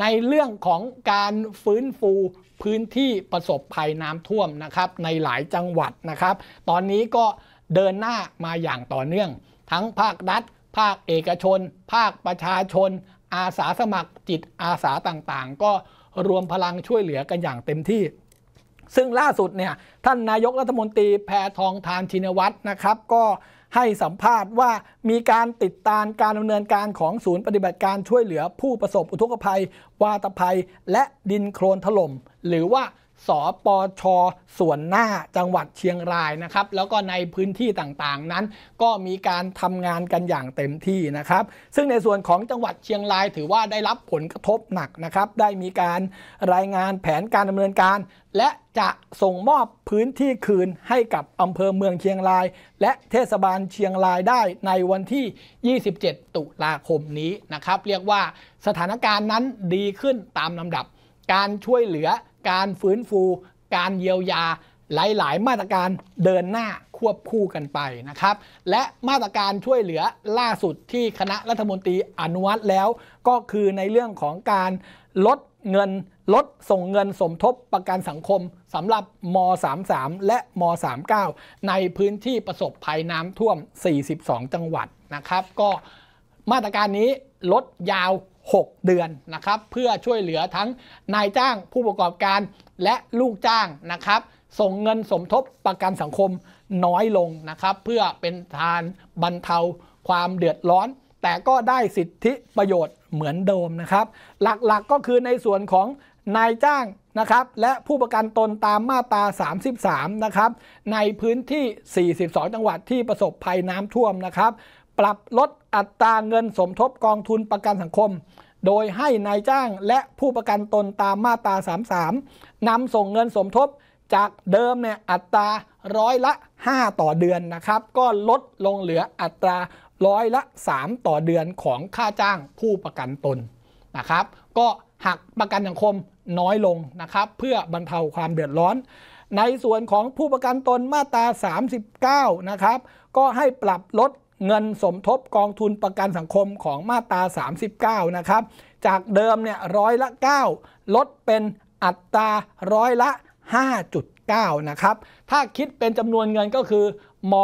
ในเรื่องของการฟื้นฟูพื้นที่ประสบภัยน้ำท่วมนะครับในหลายจังหวัดนะครับ ตอนนี้ก็เดินหน้ามาอย่างต่อเนื่อง ทั้งภาครัฐภาคเอกชน ภาคประชาชน อาสาสมัครจิตอาสาต่างๆ ก็รวมพลังช่วยเหลือกันอย่างเต็มที่ซึ่งล่าสุดเนี่ยท่านนายกรัฐมนตรีแพทองทานชินวัตรนะครับ ก็ให้สัมภาษณ์ว่ามีการติดตามการดำเนินการของศูนย์ปฏิบัติการช่วยเหลือผู้ประสบอุทกภัย วาตภัย และดินโคลนถล่มหรือว่าสปช ส่วนหน้าจังหวัดเชียงรายนะครับ แล้วก็ในพื้นที่ต่างๆ นั้น ก็มีการทำงานกันอย่างเต็มที่นะครับ ซึ่งในส่วนของจังหวัดเชียงรายถือว่าได้รับผลกระทบหนักนะครับ ได้มีการรายงานแผนการดำเนินการ และจะส่งมอบพื้นที่คืนให้กับอำเภอเมืองเชียงราย และเทศบาลเชียงรายได้ในวันที่ 27 ตุลาคมนี้นะครับ เรียกว่าสถานการณ์นั้นดีขึ้นตามลำดับการช่วยเหลือการฟื้นฟู การเยียวยาหลาย ๆ มาตรการเดินหน้าควบคู่กันไปนะครับ และมาตรการช่วยเหลือล่าสุดที่คณะรัฐมนตรีอนุมัติแล้วก็คือในเรื่องของการลดเงินลดส่งเงินสมทบประกันสังคมสำหรับม .33 และม .39 ในพื้นที่ประสบภัยน้ำท่วม 42 จังหวัดนะครับ ก็มาตรการนี้ลดยาว6 เดือนนะครับ เพื่อช่วยเหลือทั้งนายจ้างผู้ประกอบการและลูกจ้างนะครับ ส่งเงินสมทบประกันสังคมน้อยลงนะครับ เพื่อเป็นทานบรรเทาความเดือดร้อน แต่ก็ได้สิทธิประโยชน์เหมือนเดิมนะครับ หลักๆกก็คือในส่วนของนายจ้างนะครับ และผู้ประกันตนตามมาตรา33 นะครับ ในพื้นที่ 42 จังหวัดที่ประสบภัยน้ำท่วมนะครับปรับลดอัตราเงินสมทบกองทุนประกันสังคม โดยให้นายจ้างและผู้ประกันตนตามมาตรา33นำส่งเงินสมทบจากเดิมเนี่ยอัตราร้อยละ 5 ต่อเดือนนะครับ ก็ลดลงเหลืออัตราร้อยละ 3 ต่อเดือนของค่าจ้างผู้ประกันตนนะครับ ก็หักประกันสังคมน้อยลงนะครับเพื่อบรรเทาความเดือดร้อน ในส่วนของผู้ประกันตนมาตรา 39นะครับก็ให้ปรับลดเงินสมทบกองทุนประกันสังคมของมาตรา 39นะครับจากเดิมเนี่ยร้อยละ 9 ลดเป็นอัตราร้อยละ 5.9นะครับถ้าคิดเป็นจำนวนเงินก็คือม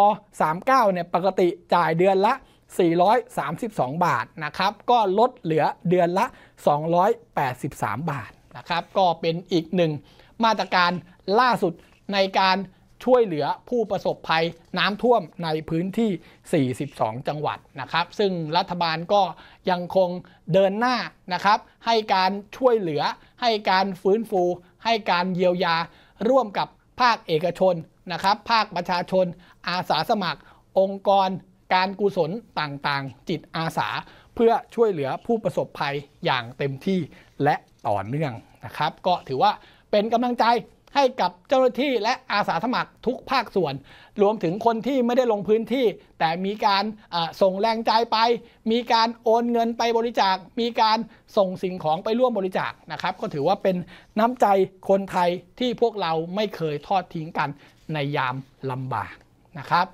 39เนี่ยปกติจ่ายเดือนละ 432 บาทนะครับก็ลดเหลือเดือนละ 283 บาทนะครับก็เป็นอีกหนึ่ง มาตรการล่าสุดในการช่วยเหลือผู้ประสบภัยน้ำท่วมในพื้นที่ 42 จังหวัดนะครับ ซึ่งรัฐบาลก็ยังคงเดินหน้านะครับ ให้การช่วยเหลือ ให้การฟื้นฟู ให้การเยียวยาร่วมกับภาคเอกชนนะครับ ภาคประชาชน อาสาสมัคร องค์กร การกุศลต่างๆ จิตอาสา เพื่อช่วยเหลือผู้ประสบภัยอย่างเต็มที่และต่อเนื่องนะครับ ก็ถือว่าเป็นกำลังใจให้กับเจ้าหน้าที่และอาสาสมัครทุกภาคส่วน รวมถึงคนที่ไม่ได้ลงพื้นที่ แต่มีการส่งแรงใจไป มีการโอนเงินไปบริจาค มีการส่งสิ่งของไปร่วมบริจาคนะครับ ก็ถือว่าเป็นน้ำใจคนไทยที่พวกเราไม่เคยทอดทิ้งกันในยามลำบากนะครับ